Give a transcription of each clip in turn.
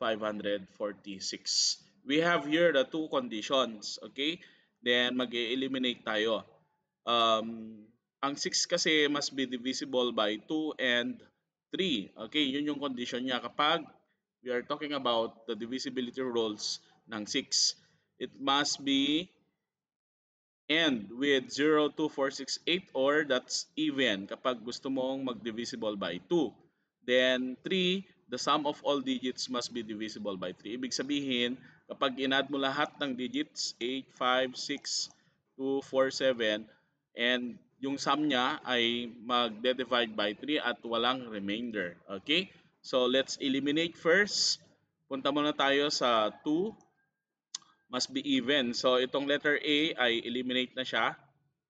546. We have here the two conditions, okay? Then, mag eliminate tayo. Um, ang 6 kasi must be divisible by 2 and 3. Okay, yun yung condition niya kapag we are talking about the divisibility rules ng 6. It must be end with 0, 2, 4, 6, 8 or that's even kapag gusto mong mag-divisible by 2. Then 3 the sum of all digits must be divisible by 3. Ibig sabihin, kapag inad mo lahat ng digits, 8, 5, 6, 2, 4, 7, and yung sum niya ay magde-divide by 3 at walang remainder. Okay? So, let's eliminate first. Punta muna tayo sa 2 must be even. So, itong letter A ay eliminate na siya.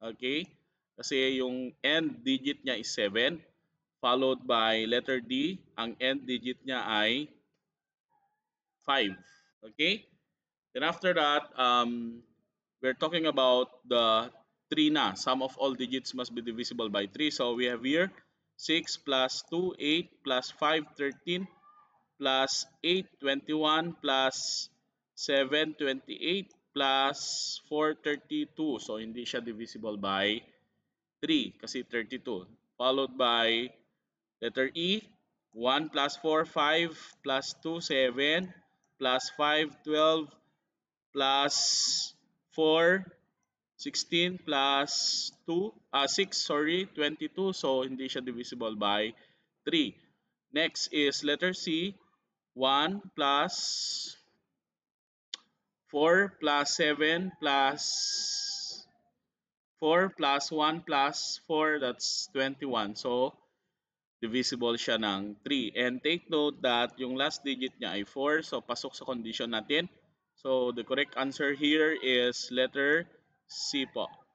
Okay? Kasi yung end digit niya is 7 followed by letter D. Ang end digit niya ay 5. Okay? Then after that, um, we're talking about the 3 na. Sum of all digits must be divisible by 3. So we have here 6 plus 2, 8 plus 5, 13 plus 8, 21 plus 7, 28 plus 4, 32. So hindi siya divisible by 3 kasi 32. Followed by Letter E, 1 plus 4, 5 plus 2, 7 plus 5, 12 plus 4, 16 plus 2, uh, 6, sorry, 22. So, hindi siya divisible by 3. Next is letter C, 1 plus 4 plus 7 plus 4 plus 1 plus 4, that's 21. So, divisible siya ng 3. And take note that yung last digit niya ay 4. So, pasok sa condition natin. So, the correct answer here is letter C po.